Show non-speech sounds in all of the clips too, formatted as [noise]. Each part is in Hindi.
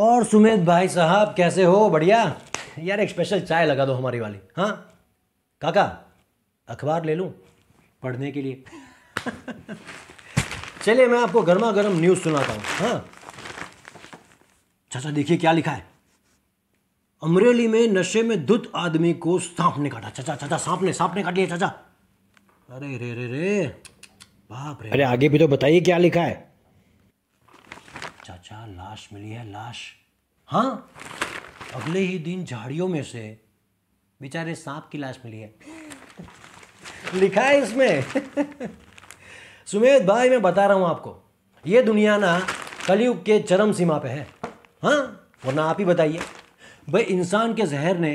और सुमेध भाई साहब कैसे हो बढ़िया यार एक स्पेशल चाय लगा दो हमारी वाली हाँ काका अखबार ले लूँ पढ़ने के लिए [laughs] चलिए मैं आपको गर्मा गर्म न्यूज़ सुनाता हूँ हाँ चाचा देखिए क्या लिखा है अमरेली में नशे में दुत आदमी को सांप ने काटा चाचा चाचा सांप ने सांप ने काट लिया चाचा अरे रे रे रे बाप रे अरे आगे भी तो बताइए क्या लिखा है चाचा लाश मिली है लाश हाँ अगले ही दिन झाड़ियों में से बेचारे सांप की लाश मिली है लिखा है इसमें सुमेध भाई मैं बता रहा हूं आपको ये दुनिया ना कलयुग के चरम सीमा पे है हाँ वरना आप ही बताइए भाई इंसान के जहर ने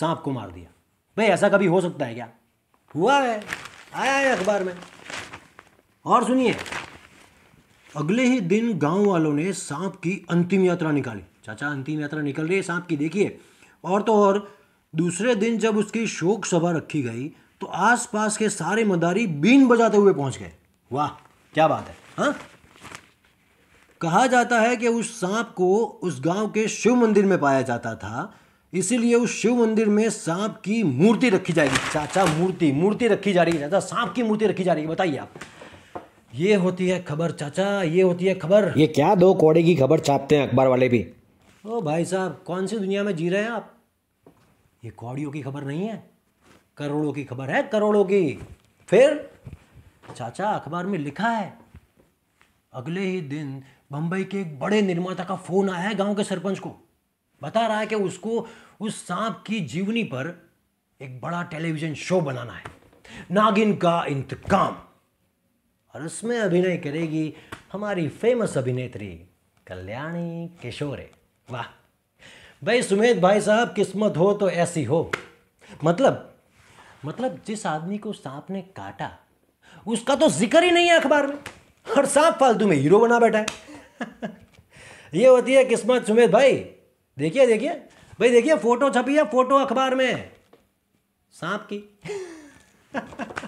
सांप को मार दिया भाई ऐसा कभी हो सकता है क्या हुआ है आया है अखबार में और सुनिए अगले ही दिन गांव वालों ने सांप की अंतिम यात्रा निकाली चाचा अंतिम यात्रा निकल रही है सांप की देखिए और तो और दूसरे दिन जब उसकी शोक सभा रखी गई तो आसपास के सारे मदारी बीन बजाते हुए पहुंच गए वाह क्या बात है हा? कहा जाता है कि उस सांप को उस गांव के शिव मंदिर में पाया जाता था इसीलिए उस शिव मंदिर में सांप की मूर्ति रखी जाएगी चाचा मूर्ति मूर्ति रखी जा रही है चाचा सांप की मूर्ति रखी जा रही है बताइए आप ये होती है खबर चाचा ये होती है खबर ये क्या दो कोड़े की खबर छापते हैं अखबार वाले भी ओ भाई साहब कौन सी दुनिया में जी रहे हैं आप ये कौड़ियों की खबर नहीं है करोड़ों की खबर है करोड़ों की फिर चाचा अखबार में लिखा है अगले ही दिन बंबई के एक बड़े निर्माता का फोन आया है गांव के सरपंच को बता रहा है कि उसको उस सांप की जीवनी पर एक बड़ा टेलीविजन शो बनाना है नागिन का इंतकाम और उसमें अभिनय करेगी हमारी फेमस अभिनेत्री कल्याणी किशोरे वाह भाई सुमेध भाई साहब किस्मत हो तो ऐसी हो मतलब मतलब जिस आदमी को सांप ने काटा उसका तो जिक्र ही नहीं है अखबार में और सांप फालतू में हीरो बना बैठा है [laughs] ये होती है किस्मत सुमेध भाई देखिए देखिए भाई देखिए फोटो छपी है फोटो अखबार में सांप की [laughs]